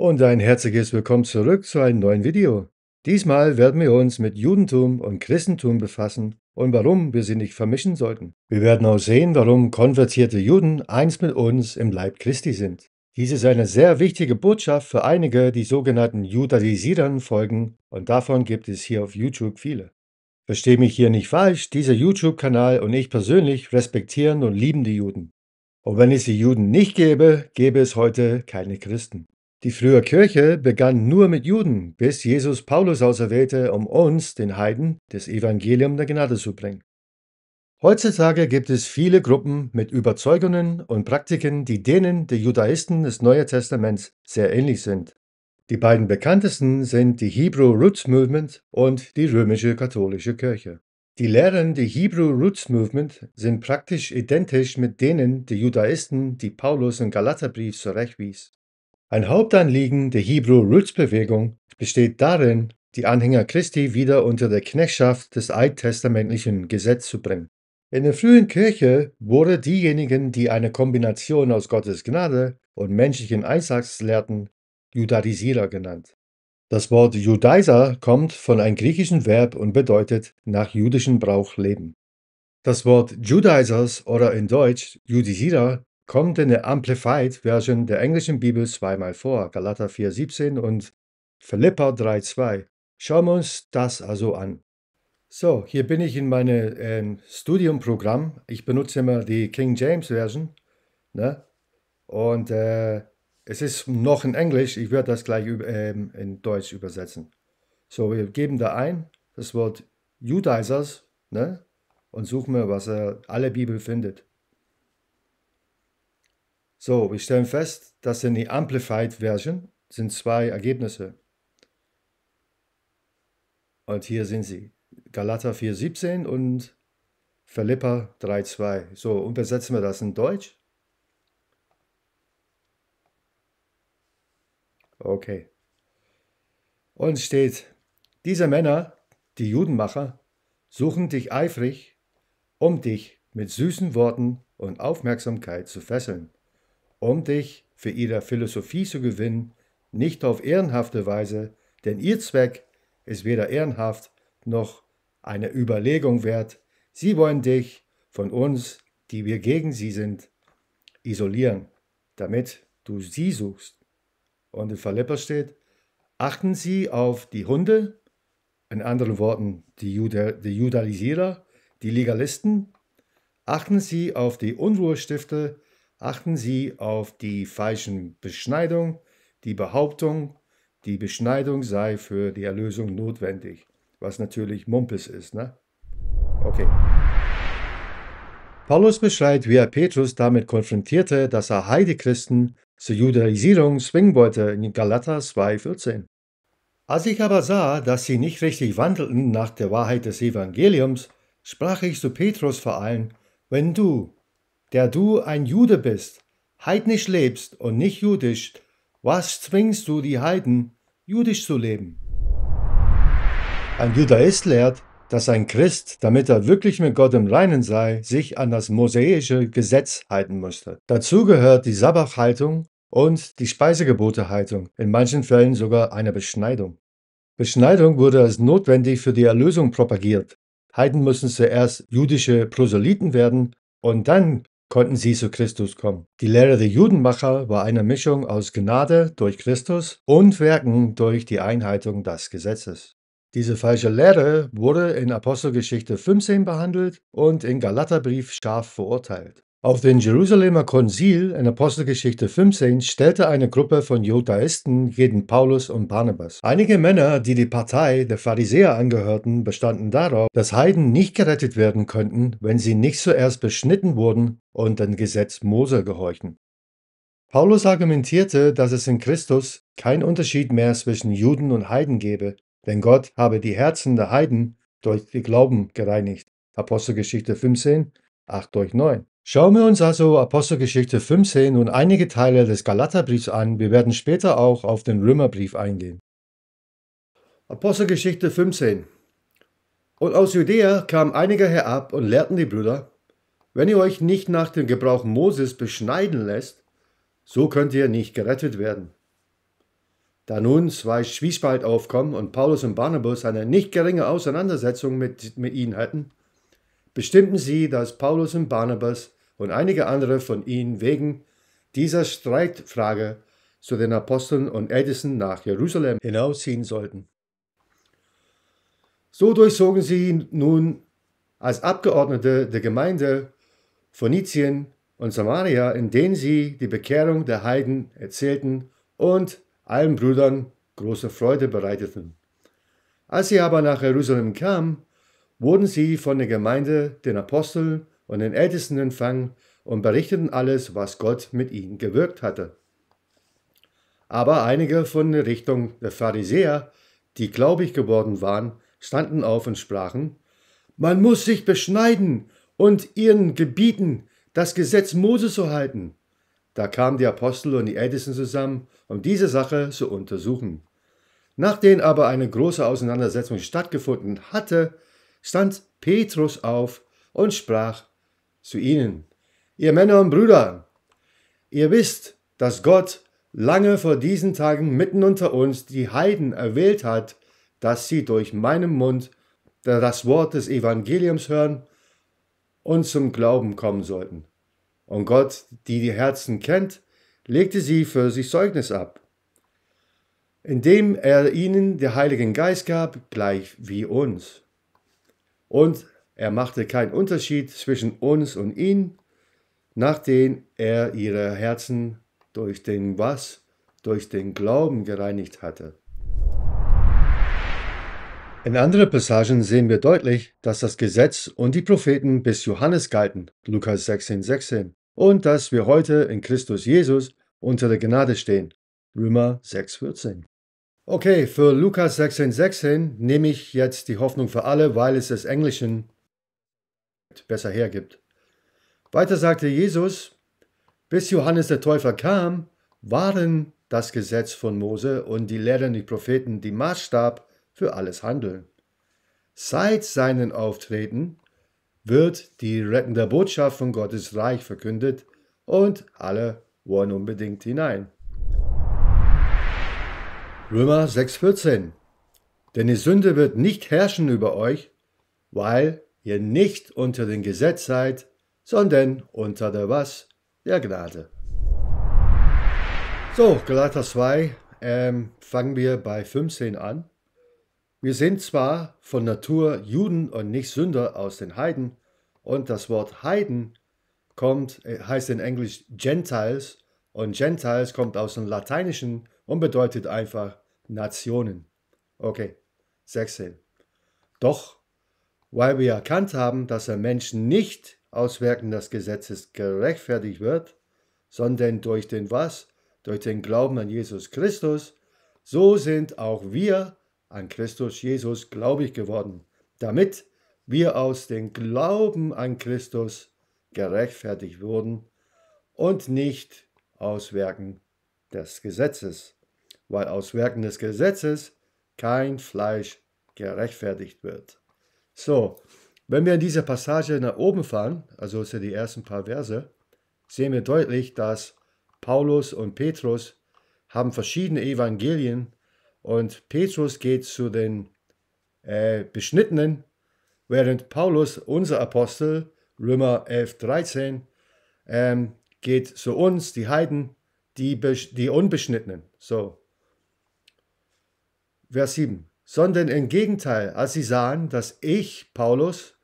und ein herzliches Willkommen zurück zu einem neuen Video. Diesmal werden wir uns mit Judentum und Christentum befassen und warum wir sie nicht vermischen sollten. Wir werden auch sehen, warum konvertierte Juden eins mit uns im Leib Christi sind. Dies ist eine sehr wichtige Botschaft für einige, die sogenannten Judaisierern folgen und davon gibt es hier auf YouTube viele. Verstehe mich hier nicht falsch, dieser YouTube-Kanal und ich persönlich respektieren und lieben die Juden. Und wenn es die Juden nicht gäbe, gäbe es heute keine Christen. Die frühe Kirche begann nur mit Juden, bis Jesus Paulus auserwählte, um uns, den Heiden, das Evangelium der Gnade zu bringen. Heutzutage gibt es viele Gruppen mit Überzeugungen und Praktiken, die denen der Judaisten des Neuen Testaments sehr ähnlich sind. Die beiden bekanntesten sind die Hebrew Roots Movement und die römische katholische Kirche. Die Lehren der Hebrew Roots Movement sind praktisch identisch mit denen der Judaisten, die Paulus im Galaterbrief zurechtwies. Ein Hauptanliegen der Hebrew Roots Bewegung besteht darin, die Anhänger Christi wieder unter der Knechtschaft des alttestamentlichen Gesetzes zu bringen. In der frühen Kirche wurden diejenigen, die eine Kombination aus Gottes Gnade und menschlichen Einsatz lehrten, Judaisierer genannt. Das Wort Judaiser kommt von einem griechischen Verb und bedeutet nach jüdischem Brauch leben. Das Wort Judaisers oder in Deutsch Judisierer kommt in der Amplified Version der englischen Bibel zweimal vor, Galater 4,17 und Philippa 3,2. Schauen wir uns das also an. So, hier bin ich in meinem ähm, Studiumprogramm. Ich benutze immer die King James Version. Ne? Und äh, es ist noch in Englisch. Ich werde das gleich ähm, in Deutsch übersetzen. So, wir geben da ein das Wort Judaizers, ne? und suchen wir, was er alle Bibel findet. So, wir stellen fest, dass in die Amplified Version sind zwei Ergebnisse. Und hier sind sie. Galata 4.17 und Philippa 3.2. So, und übersetzen wir das in Deutsch. Okay. Und steht, diese Männer, die Judenmacher, suchen dich eifrig, um dich mit süßen Worten und Aufmerksamkeit zu fesseln um dich für ihre Philosophie zu gewinnen, nicht auf ehrenhafte Weise, denn ihr Zweck ist weder ehrenhaft noch eine Überlegung wert. Sie wollen dich von uns, die wir gegen sie sind, isolieren, damit du sie suchst. Und in Philippa steht, achten sie auf die Hunde, in anderen Worten die, Juda, die Judalisierer, die Legalisten, achten sie auf die Unruhestifter, Achten Sie auf die falschen Beschneidung, die Behauptung, die Beschneidung sei für die Erlösung notwendig, was natürlich Mumpes ist, ne? Okay. Paulus beschreibt, wie er Petrus damit konfrontierte, dass er Heidechristen zur Judaisierung zwingen wollte in Galater 2,14. Als ich aber sah, dass sie nicht richtig wandelten nach der Wahrheit des Evangeliums, sprach ich zu Petrus vor allem, wenn du, der du ein Jude bist, heidnisch lebst und nicht jüdisch, was zwingst du die Heiden, jüdisch zu leben? Ein Judaist lehrt, dass ein Christ, damit er wirklich mit Gott im Reinen sei, sich an das mosaische Gesetz halten müsste. Dazu gehört die Sabbathaltung und die Speisegebotehaltung, in manchen Fällen sogar eine Beschneidung. Beschneidung wurde als notwendig für die Erlösung propagiert. Heiden müssen zuerst jüdische Proselyten werden und dann konnten sie zu Christus kommen. Die Lehre der Judenmacher war eine Mischung aus Gnade durch Christus und Werken durch die Einhaltung des Gesetzes. Diese falsche Lehre wurde in Apostelgeschichte 15 behandelt und im Galaterbrief scharf verurteilt. Auf dem Jerusalemer Konzil in Apostelgeschichte 15 stellte eine Gruppe von Judaisten jeden Paulus und Barnabas. Einige Männer, die die Partei der Pharisäer angehörten, bestanden darauf, dass Heiden nicht gerettet werden könnten, wenn sie nicht zuerst beschnitten wurden und dem Gesetz Mose gehorchen. Paulus argumentierte, dass es in Christus keinen Unterschied mehr zwischen Juden und Heiden gebe, denn Gott habe die Herzen der Heiden durch den Glauben gereinigt. Apostelgeschichte 15, 8 durch 9. Schauen wir uns also Apostelgeschichte 15 und einige Teile des Galaterbriefs an. Wir werden später auch auf den Römerbrief eingehen. Apostelgeschichte 15 Und aus Judäa kamen einige herab und lehrten die Brüder, wenn ihr euch nicht nach dem Gebrauch Moses beschneiden lässt, so könnt ihr nicht gerettet werden. Da nun zwei Zwiespalt aufkommen und Paulus und Barnabas eine nicht geringe Auseinandersetzung mit, mit ihnen hatten, bestimmten sie, dass Paulus und Barnabas und einige andere von ihnen wegen dieser Streitfrage zu den Aposteln und Ältesten nach Jerusalem hinausziehen sollten. So durchzogen sie nun als Abgeordnete der Gemeinde Phönizien und Samaria, in denen sie die Bekehrung der Heiden erzählten und allen Brüdern große Freude bereiteten. Als sie aber nach Jerusalem kamen, wurden sie von der Gemeinde, den Aposteln und den Ältesten empfangen und berichteten alles, was Gott mit ihnen gewirkt hatte. Aber einige von der Richtung der Pharisäer, die glaubig geworden waren, standen auf und sprachen, Man muss sich beschneiden und ihren gebieten, das Gesetz Moses zu halten. Da kamen die Apostel und die Ältesten zusammen, um diese Sache zu untersuchen. Nachdem aber eine große Auseinandersetzung stattgefunden hatte, stand Petrus auf und sprach zu ihnen, ihr Männer und Brüder, ihr wisst, dass Gott lange vor diesen Tagen mitten unter uns die Heiden erwählt hat, dass sie durch meinen Mund das Wort des Evangeliums hören und zum Glauben kommen sollten. Und Gott, die die Herzen kennt, legte sie für sich Zeugnis ab, indem er ihnen den Heiligen Geist gab, gleich wie uns. Und er machte keinen Unterschied zwischen uns und ihn, nachdem er ihre Herzen durch den was? Durch den Glauben gereinigt hatte. In anderen Passagen sehen wir deutlich, dass das Gesetz und die Propheten bis Johannes galten, Lukas 16, 16, und dass wir heute in Christus Jesus unter der Gnade stehen, Römer 6, 14. Okay, für Lukas 16,16 16 nehme ich jetzt die Hoffnung für alle, weil es das Englischen besser hergibt. Weiter sagte Jesus, bis Johannes der Täufer kam, waren das Gesetz von Mose und die Lehren der Propheten die Maßstab für alles Handeln. Seit seinem Auftreten wird die rettende Botschaft von Gottes Reich verkündet und alle wollen unbedingt hinein. Römer 6,14 Denn die Sünde wird nicht herrschen über euch, weil ihr nicht unter dem Gesetz seid, sondern unter der was? Der Gnade. So, Galater 2, ähm, fangen wir bei 15 an. Wir sind zwar von Natur Juden und nicht Sünder aus den Heiden, und das Wort Heiden kommt, äh, heißt in Englisch Gentiles, und Gentiles kommt aus dem Lateinischen und bedeutet einfach Nationen. Okay, 16. Doch, weil wir erkannt haben, dass der Mensch nicht aus Werken des Gesetzes gerechtfertigt wird, sondern durch den was? Durch den Glauben an Jesus Christus, so sind auch wir an Christus Jesus glaubig geworden, damit wir aus dem Glauben an Christus gerechtfertigt wurden und nicht aus Werken des Gesetzes weil aus Werken des Gesetzes kein Fleisch gerechtfertigt wird. So, wenn wir in dieser Passage nach oben fahren, also sind die ersten paar Verse, sehen wir deutlich, dass Paulus und Petrus haben verschiedene Evangelien und Petrus geht zu den äh, Beschnittenen, während Paulus, unser Apostel, Römer 11, 13, ähm, geht zu uns, die Heiden, die, die Unbeschnittenen. So, Vers 7. Sondern im Gegenteil, als sie sahen, dass ich, Paulus,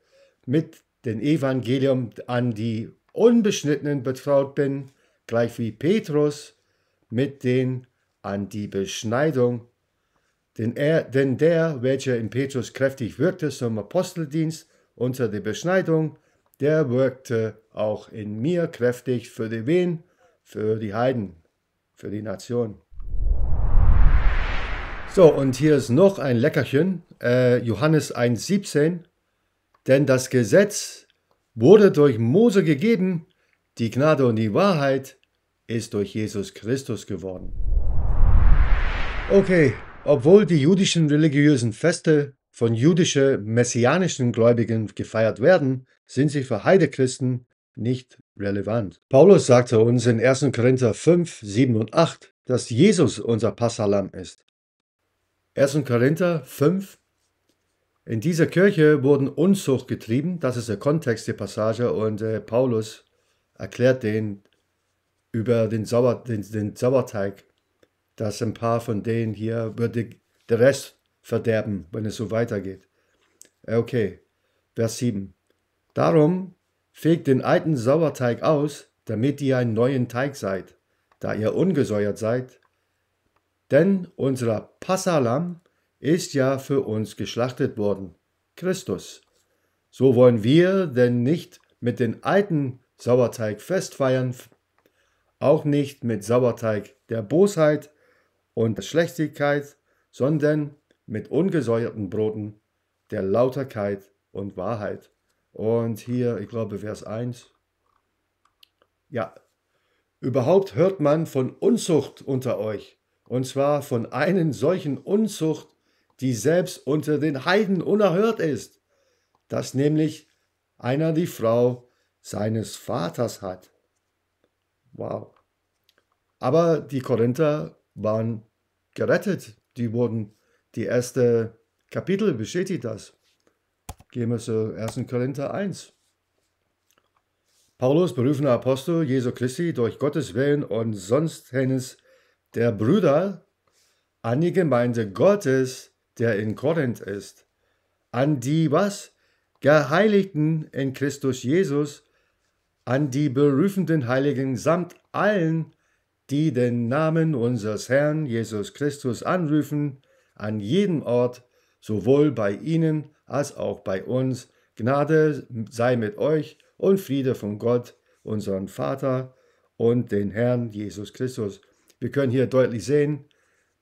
mit dem Evangelium an die Unbeschnittenen betraut bin, gleich wie Petrus mit den an die Beschneidung, denn, er, denn der, welcher in Petrus kräftig wirkte zum Aposteldienst unter der Beschneidung, der wirkte auch in mir kräftig für die Wen, für die Heiden, für die Nation. So, und hier ist noch ein Leckerchen, äh, Johannes 1,17. Denn das Gesetz wurde durch Mose gegeben, die Gnade und die Wahrheit ist durch Jesus Christus geworden. Okay, obwohl die jüdischen religiösen Feste von jüdischen messianischen Gläubigen gefeiert werden, sind sie für Heidechristen nicht relevant. Paulus sagte uns in 1. Korinther 5, 7 und 8, dass Jesus unser Passalam ist. 1. Korinther 5. In dieser Kirche wurden Unzucht getrieben. Das ist der Kontext der Passage und äh, Paulus erklärt den über den, Sauer, den, den, Sauerteig, dass ein paar von denen hier würde der Rest verderben, wenn es so weitergeht. Äh, okay, Vers 7. Darum fegt den alten Sauerteig aus, damit ihr einen neuen Teig seid. Da ihr ungesäuert seid, denn unser Passalam ist ja für uns geschlachtet worden, Christus. So wollen wir denn nicht mit den alten Sauerteig festfeiern, auch nicht mit Sauerteig der Bosheit und der Schlechtigkeit, sondern mit ungesäuerten Broten der Lauterkeit und Wahrheit. Und hier, ich glaube, Vers 1. Ja, überhaupt hört man von Unzucht unter euch und zwar von einer solchen Unzucht, die selbst unter den Heiden unerhört ist, dass nämlich einer die Frau seines Vaters hat. Wow. Aber die Korinther waren gerettet, die wurden, die erste Kapitel bestätigt das. Gehen wir zu 1. Korinther 1. Paulus, berufener Apostel Jesu Christi, durch Gottes Willen und sonst hennes der Brüder an die Gemeinde Gottes, der in Korinth ist, an die was? Geheiligten in Christus Jesus, an die berufenden Heiligen samt allen, die den Namen unseres Herrn Jesus Christus anrufen, an jedem Ort, sowohl bei ihnen als auch bei uns. Gnade sei mit euch und Friede von Gott, unserem Vater und den Herrn Jesus Christus. Wir können hier deutlich sehen,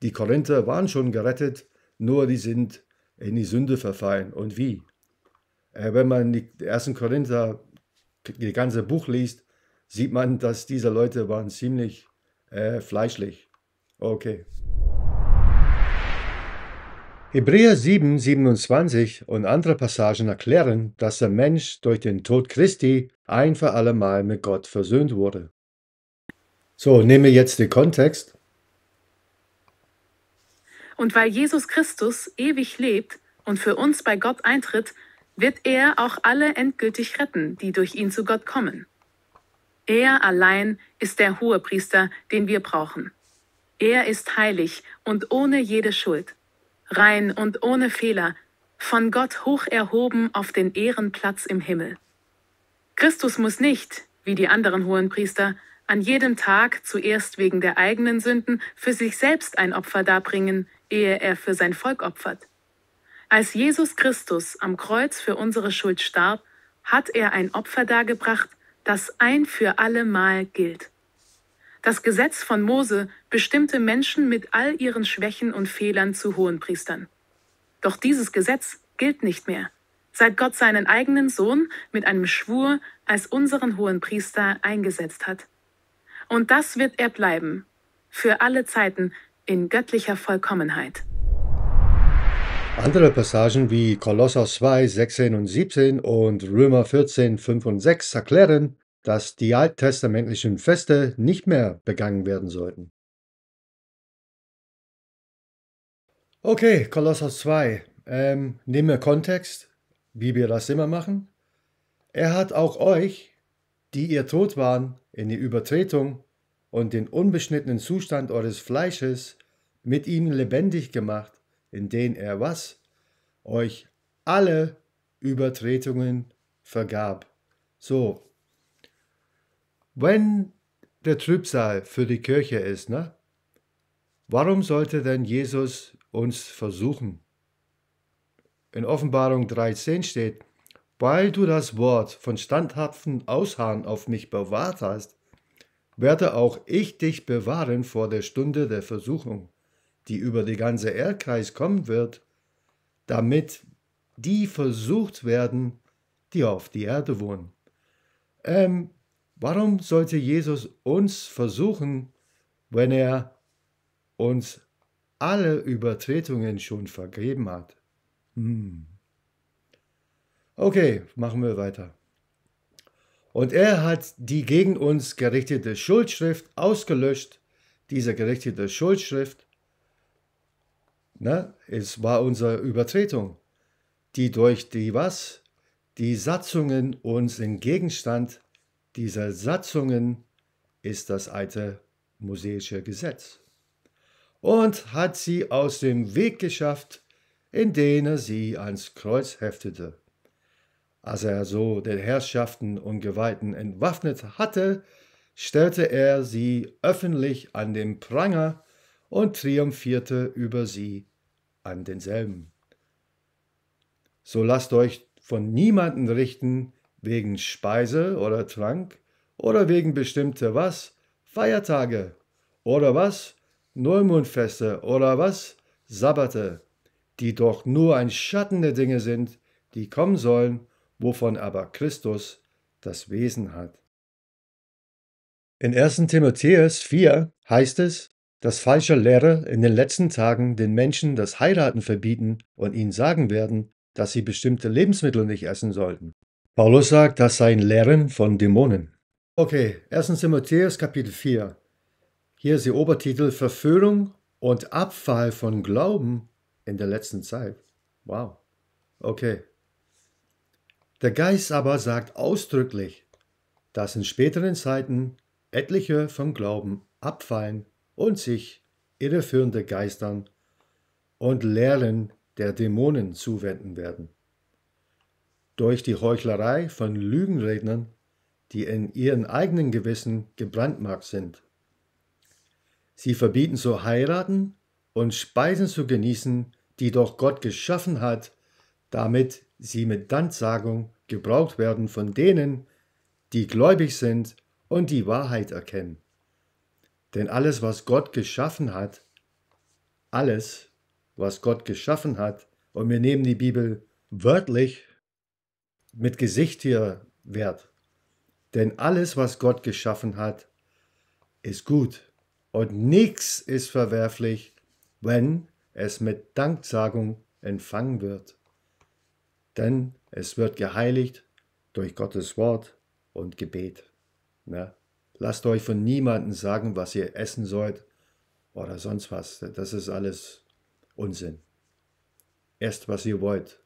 die Korinther waren schon gerettet, nur die sind in die Sünde verfallen. Und wie? Äh, wenn man die ersten Korinther, das ganze Buch liest, sieht man, dass diese Leute waren ziemlich äh, fleischlich. Okay. Hebräer 7, 27 und andere Passagen erklären, dass der Mensch durch den Tod Christi ein für allemal mit Gott versöhnt wurde. So, nehme jetzt den Kontext. Und weil Jesus Christus ewig lebt und für uns bei Gott eintritt, wird er auch alle endgültig retten, die durch ihn zu Gott kommen. Er allein ist der hohe Priester, den wir brauchen. Er ist heilig und ohne jede Schuld, rein und ohne Fehler, von Gott hoch erhoben auf den Ehrenplatz im Himmel. Christus muss nicht, wie die anderen hohen Priester, an jedem Tag zuerst wegen der eigenen Sünden für sich selbst ein Opfer darbringen, ehe er für sein Volk opfert. Als Jesus Christus am Kreuz für unsere Schuld starb, hat er ein Opfer dargebracht, das ein für allemal gilt. Das Gesetz von Mose bestimmte Menschen mit all ihren Schwächen und Fehlern zu Hohenpriestern. Doch dieses Gesetz gilt nicht mehr, seit Gott seinen eigenen Sohn mit einem Schwur als unseren Hohenpriester eingesetzt hat. Und das wird er bleiben, für alle Zeiten in göttlicher Vollkommenheit. Andere Passagen wie Kolosser 2, 16 und 17 und Römer 14, 5 und 6 erklären, dass die alttestamentlichen Feste nicht mehr begangen werden sollten. Okay, Kolosser 2. Ähm, nehmen wir Kontext, wie wir das immer machen. Er hat auch euch, die ihr tot waren, in die Übertretung und den unbeschnittenen Zustand eures Fleisches mit ihm lebendig gemacht, in indem er was? Euch alle Übertretungen vergab. So. Wenn der Trübsal für die Kirche ist, ne? Warum sollte denn Jesus uns versuchen? In Offenbarung 13 steht, weil du das Wort von standhaften Ausharren auf mich bewahrt hast, werde auch ich dich bewahren vor der Stunde der Versuchung, die über die ganze Erdkreis kommen wird, damit die versucht werden, die auf die Erde wohnen. Ähm, warum sollte Jesus uns versuchen, wenn er uns alle Übertretungen schon vergeben hat? Hm. Okay, machen wir weiter. Und er hat die gegen uns gerichtete Schuldschrift ausgelöscht. Diese gerichtete Schuldschrift, na, ne, es war unsere Übertretung, die durch die was? Die Satzungen uns im Gegenstand dieser Satzungen ist das alte mosaische Gesetz. Und hat sie aus dem Weg geschafft, in indem er sie ans Kreuz heftete. Als er so den Herrschaften und Geweihten entwaffnet hatte, stellte er sie öffentlich an den Pranger und triumphierte über sie an denselben. So lasst euch von niemanden richten wegen Speise oder Trank oder wegen bestimmte was, Feiertage oder was, Neumondfeste oder was, Sabbate, die doch nur ein Schatten der Dinge sind, die kommen sollen wovon aber Christus das Wesen hat. In 1. Timotheus 4 heißt es, dass falsche Lehrer in den letzten Tagen den Menschen das Heiraten verbieten und ihnen sagen werden, dass sie bestimmte Lebensmittel nicht essen sollten. Paulus sagt, das seien Lehren von Dämonen. Okay, 1. Timotheus Kapitel 4. Hier ist der Obertitel Verführung und Abfall von Glauben in der letzten Zeit. Wow. Okay, der Geist aber sagt ausdrücklich, dass in späteren Zeiten etliche vom Glauben abfallen und sich irreführende Geistern und Lehren der Dämonen zuwenden werden. Durch die Heuchlerei von Lügenrednern, die in ihren eigenen Gewissen gebrandmarkt sind. Sie verbieten zu heiraten und Speisen zu genießen, die doch Gott geschaffen hat damit sie mit Danksagung gebraucht werden von denen, die gläubig sind und die Wahrheit erkennen. Denn alles, was Gott geschaffen hat, alles, was Gott geschaffen hat, und wir nehmen die Bibel wörtlich mit Gesicht hier wert. Denn alles, was Gott geschaffen hat, ist gut und nichts ist verwerflich, wenn es mit Danksagung empfangen wird denn es wird geheiligt durch Gottes Wort und Gebet. Ne? Lasst euch von niemandem sagen, was ihr essen sollt oder sonst was. Das ist alles Unsinn. Erst was ihr wollt.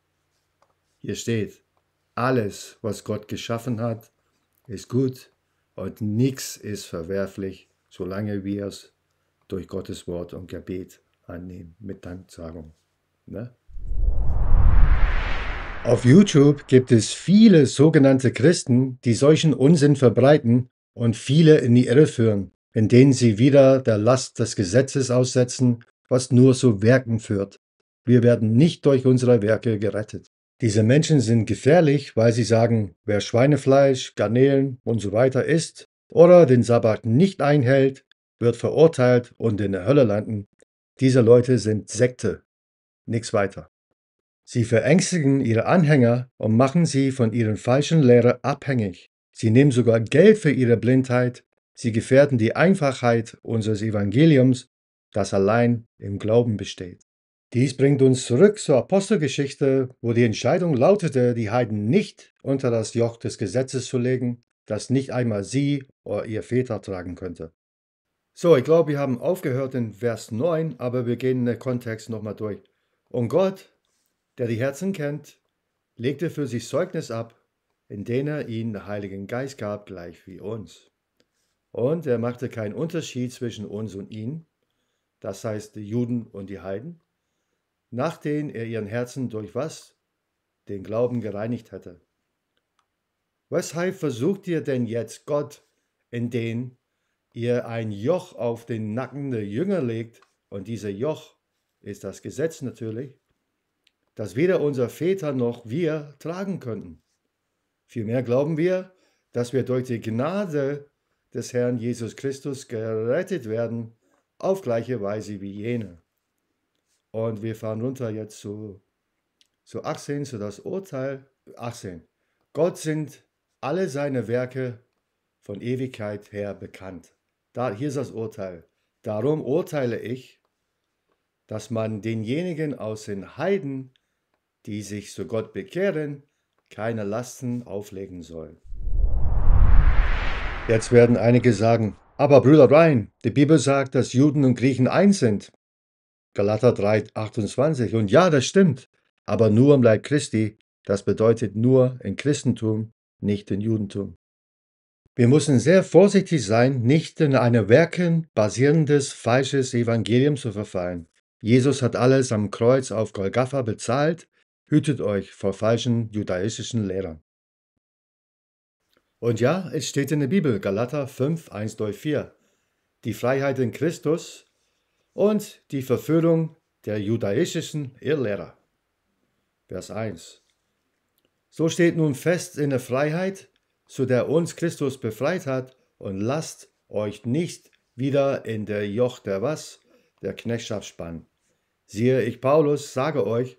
Hier steht, alles, was Gott geschaffen hat, ist gut und nichts ist verwerflich, solange wir es durch Gottes Wort und Gebet annehmen mit Danksagung. Ne? Auf YouTube gibt es viele sogenannte Christen, die solchen Unsinn verbreiten und viele in die Irre führen, indem sie wieder der Last des Gesetzes aussetzen, was nur zu Werken führt. Wir werden nicht durch unsere Werke gerettet. Diese Menschen sind gefährlich, weil sie sagen, wer Schweinefleisch, Garnelen usw. so isst oder den Sabbat nicht einhält, wird verurteilt und in der Hölle landen. Diese Leute sind Sekte. Nichts weiter. Sie verängstigen ihre Anhänger und machen sie von ihren falschen Lehrern abhängig. Sie nehmen sogar Geld für ihre Blindheit. Sie gefährden die Einfachheit unseres Evangeliums, das allein im Glauben besteht. Dies bringt uns zurück zur Apostelgeschichte, wo die Entscheidung lautete, die Heiden nicht unter das Joch des Gesetzes zu legen, das nicht einmal sie oder ihr Väter tragen könnte. So, ich glaube, wir haben aufgehört in Vers 9, aber wir gehen den Kontext nochmal durch. Und Gott der die Herzen kennt, legte für sich Zeugnis ab, indem er ihnen den Heiligen Geist gab, gleich wie uns. Und er machte keinen Unterschied zwischen uns und ihnen, das heißt die Juden und die Heiden, nachdem er ihren Herzen durch was? Den Glauben gereinigt hatte. Weshalb versucht ihr denn jetzt Gott, indem ihr ein Joch auf den Nacken der Jünger legt, und dieser Joch ist das Gesetz natürlich, das weder unsere Väter noch wir tragen könnten. Vielmehr glauben wir, dass wir durch die Gnade des Herrn Jesus Christus gerettet werden, auf gleiche Weise wie jene. Und wir fahren runter jetzt zu, zu 18, zu das Urteil 18. Gott sind alle seine Werke von Ewigkeit her bekannt. Da, hier ist das Urteil. Darum urteile ich, dass man denjenigen aus den Heiden, die sich zu Gott bekehren, keine Lasten auflegen sollen. Jetzt werden einige sagen, aber Brüder Ryan, die Bibel sagt, dass Juden und Griechen eins sind. Galater 3, 28. Und ja, das stimmt, aber nur im Leib Christi. Das bedeutet nur im Christentum, nicht im Judentum. Wir müssen sehr vorsichtig sein, nicht in ein Werken basierendes falsches Evangelium zu verfallen. Jesus hat alles am Kreuz auf Golgatha bezahlt Hütet euch vor falschen judaistischen Lehrern. Und ja, es steht in der Bibel, Galater 5, 1 durch 4, die Freiheit in Christus und die Verführung der judaistischen Irrlehrer. Vers 1. So steht nun fest in der Freiheit, zu der uns Christus befreit hat, und lasst euch nicht wieder in der Joch der was? Der Knechtschaft spannen. Siehe, ich Paulus sage euch,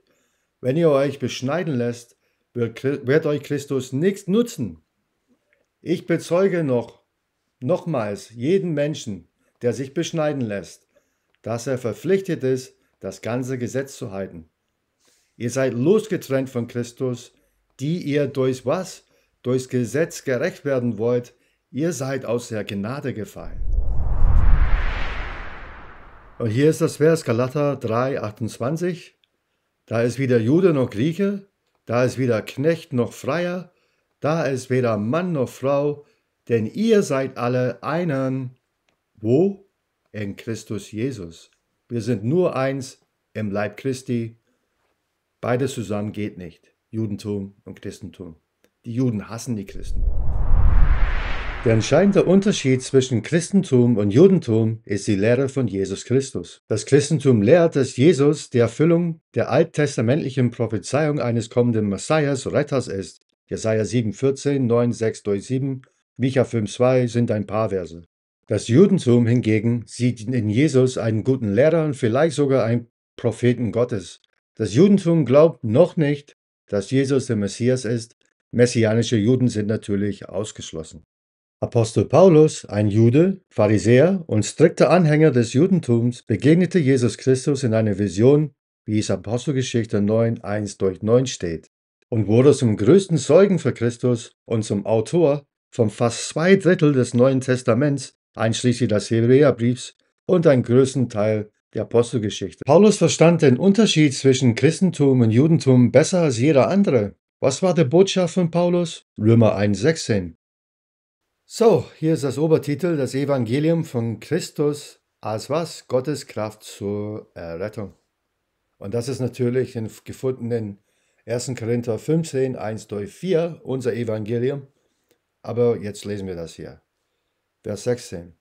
wenn ihr euch beschneiden lässt, wird, wird euch Christus nichts nutzen. Ich bezeuge noch, nochmals, jeden Menschen, der sich beschneiden lässt, dass er verpflichtet ist, das ganze Gesetz zu halten. Ihr seid losgetrennt von Christus, die ihr durch was? Durchs Gesetz gerecht werden wollt. Ihr seid aus der Gnade gefallen. Und hier ist das Vers Galater 3, 28. Da ist weder Jude noch Grieche, da ist weder Knecht noch Freier, da ist weder Mann noch Frau, denn ihr seid alle einen. Wo? In Christus Jesus. Wir sind nur eins im Leib Christi. Beides zusammen geht nicht. Judentum und Christentum. Die Juden hassen die Christen. Der entscheidende Unterschied zwischen Christentum und Judentum ist die Lehre von Jesus Christus. Das Christentum lehrt, dass Jesus die Erfüllung der alttestamentlichen Prophezeiung eines kommenden Messias Retters ist. Jesaja 7, 14, 9, 6 durch 7, Micha 2 sind ein paar Verse. Das Judentum hingegen sieht in Jesus einen guten Lehrer und vielleicht sogar einen Propheten Gottes. Das Judentum glaubt noch nicht, dass Jesus der Messias ist. Messianische Juden sind natürlich ausgeschlossen. Apostel Paulus, ein Jude, Pharisäer und strikter Anhänger des Judentums, begegnete Jesus Christus in einer Vision, wie es Apostelgeschichte 9, 1 durch 9 steht, und wurde zum größten Zeugen für Christus und zum Autor von fast zwei Drittel des Neuen Testaments, einschließlich des Hebräerbriefs und einen größten Teil der Apostelgeschichte. Paulus verstand den Unterschied zwischen Christentum und Judentum besser als jeder andere. Was war die Botschaft von Paulus? Römer 16. So, hier ist das Obertitel, das Evangelium von Christus als was? Gottes Kraft zur Errettung. Und das ist natürlich in gefundenen 1. Korinther 15, 1 durch 4, unser Evangelium. Aber jetzt lesen wir das hier. Vers 16.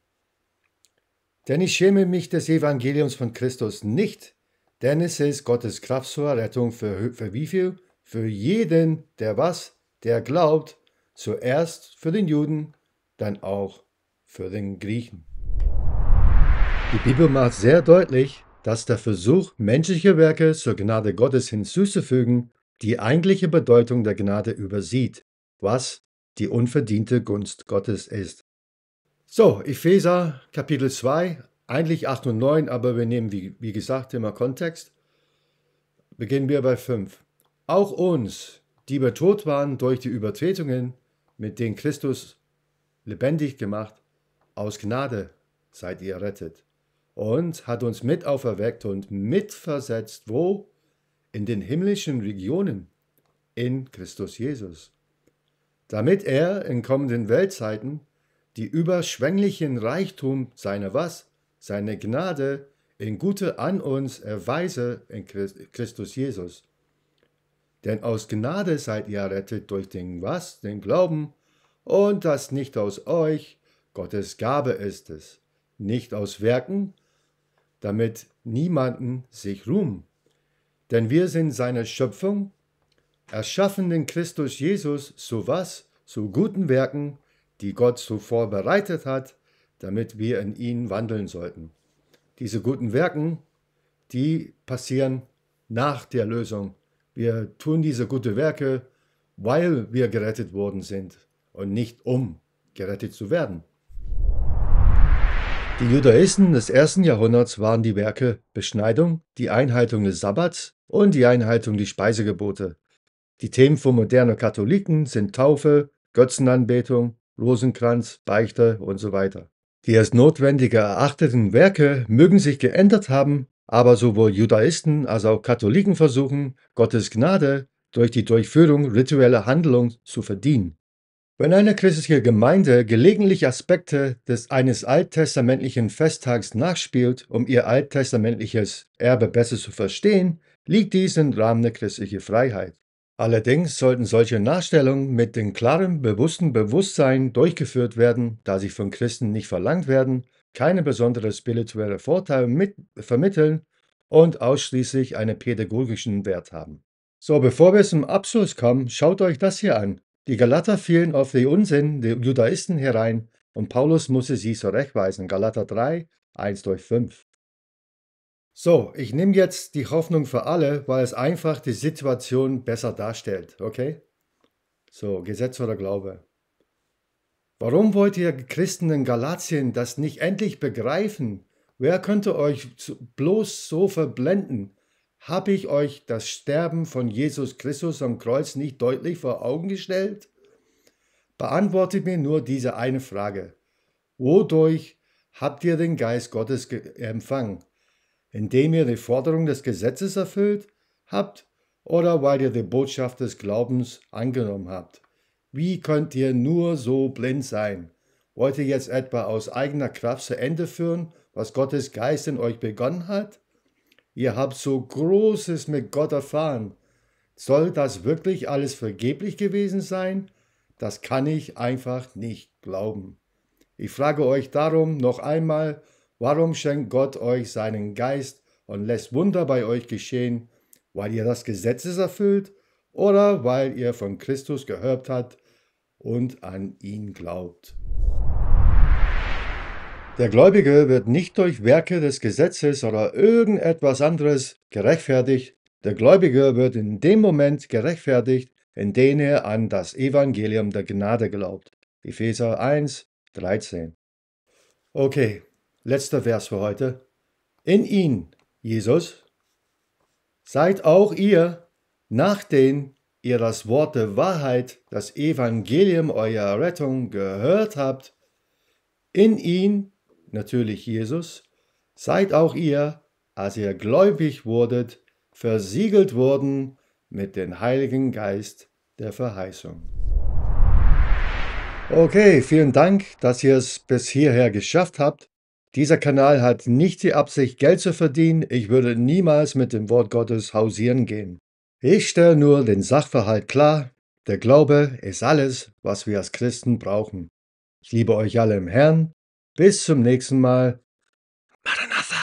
Denn ich schäme mich des Evangeliums von Christus nicht, denn es ist Gottes Kraft zur Errettung für, für wie viel? Für jeden, der was? Der glaubt, zuerst für den Juden dann auch für den Griechen. Die Bibel macht sehr deutlich, dass der Versuch, menschliche Werke zur Gnade Gottes hinzuzufügen, die eigentliche Bedeutung der Gnade übersieht, was die unverdiente Gunst Gottes ist. So, Epheser Kapitel 2, eigentlich 8 und 9, aber wir nehmen wie, wie gesagt immer Kontext. Beginnen wir bei 5. Auch uns, die wir tot waren durch die Übertretungen, mit denen Christus lebendig gemacht. Aus Gnade seid ihr rettet. Und hat uns mit auferweckt und mitversetzt. Wo? In den himmlischen Regionen. In Christus Jesus. Damit er in kommenden Weltzeiten die überschwänglichen Reichtum seiner was? Seine Gnade in Gute an uns erweise in Christus Jesus. Denn aus Gnade seid ihr errettet durch den was? Den Glauben und das nicht aus euch, Gottes Gabe ist es, nicht aus Werken, damit niemanden sich ruhm. Denn wir sind seine Schöpfung, erschaffen in Christus Jesus zu was? Zu guten Werken, die Gott zuvor bereitet hat, damit wir in ihn wandeln sollten. Diese guten Werken, die passieren nach der Lösung. Wir tun diese guten Werke, weil wir gerettet worden sind und nicht um gerettet zu werden. Die Judaisten des ersten Jahrhunderts waren die Werke Beschneidung, die Einhaltung des Sabbats und die Einhaltung der Speisegebote. Die Themen für moderne Katholiken sind Taufe, Götzenanbetung, Rosenkranz, Beichte und so weiter. Die als notwendige erachteten Werke mögen sich geändert haben, aber sowohl Judaisten als auch Katholiken versuchen, Gottes Gnade durch die Durchführung ritueller Handlungen zu verdienen. Wenn eine christliche Gemeinde gelegentlich Aspekte des eines alttestamentlichen Festtags nachspielt, um ihr alttestamentliches Erbe besser zu verstehen, liegt dies im Rahmen der christlichen Freiheit. Allerdings sollten solche Nachstellungen mit dem klaren, bewussten Bewusstsein durchgeführt werden, da sie von Christen nicht verlangt werden, keine besonderen spirituellen Vorteile vermitteln und ausschließlich einen pädagogischen Wert haben. So, bevor wir zum Abschluss kommen, schaut euch das hier an. Die Galater fielen auf den Unsinn der Judaisten herein und Paulus musste sie zurechtweisen. Galater 3, 1 durch 5. So, ich nehme jetzt die Hoffnung für alle, weil es einfach die Situation besser darstellt, okay? So, Gesetz oder Glaube. Warum wollt ihr Christen in Galatien das nicht endlich begreifen? Wer könnte euch bloß so verblenden? Habe ich euch das Sterben von Jesus Christus am Kreuz nicht deutlich vor Augen gestellt? Beantwortet mir nur diese eine Frage. Wodurch habt ihr den Geist Gottes empfangen? Indem ihr die Forderung des Gesetzes erfüllt habt oder weil ihr die Botschaft des Glaubens angenommen habt? Wie könnt ihr nur so blind sein? Wollt ihr jetzt etwa aus eigener Kraft zu Ende führen, was Gottes Geist in euch begonnen hat? ihr habt so Großes mit Gott erfahren. Soll das wirklich alles vergeblich gewesen sein? Das kann ich einfach nicht glauben. Ich frage euch darum noch einmal, warum schenkt Gott euch seinen Geist und lässt Wunder bei euch geschehen, weil ihr das Gesetzes erfüllt oder weil ihr von Christus gehört habt und an ihn glaubt? Der Gläubige wird nicht durch Werke des Gesetzes oder irgendetwas anderes gerechtfertigt. Der Gläubige wird in dem Moment gerechtfertigt, in dem er an das Evangelium der Gnade glaubt. Epheser 1, 13. Okay, letzter Vers für heute. In ihn, Jesus, seid auch ihr, nachdem ihr das Wort der Wahrheit, das Evangelium eurer Rettung gehört habt, in ihn natürlich Jesus, seid auch ihr, als ihr gläubig wurdet, versiegelt worden mit dem Heiligen Geist der Verheißung. Okay, vielen Dank, dass ihr es bis hierher geschafft habt. Dieser Kanal hat nicht die Absicht, Geld zu verdienen. Ich würde niemals mit dem Wort Gottes hausieren gehen. Ich stelle nur den Sachverhalt klar. Der Glaube ist alles, was wir als Christen brauchen. Ich liebe euch alle im Herrn bis zum nächsten Mal. Maranatha.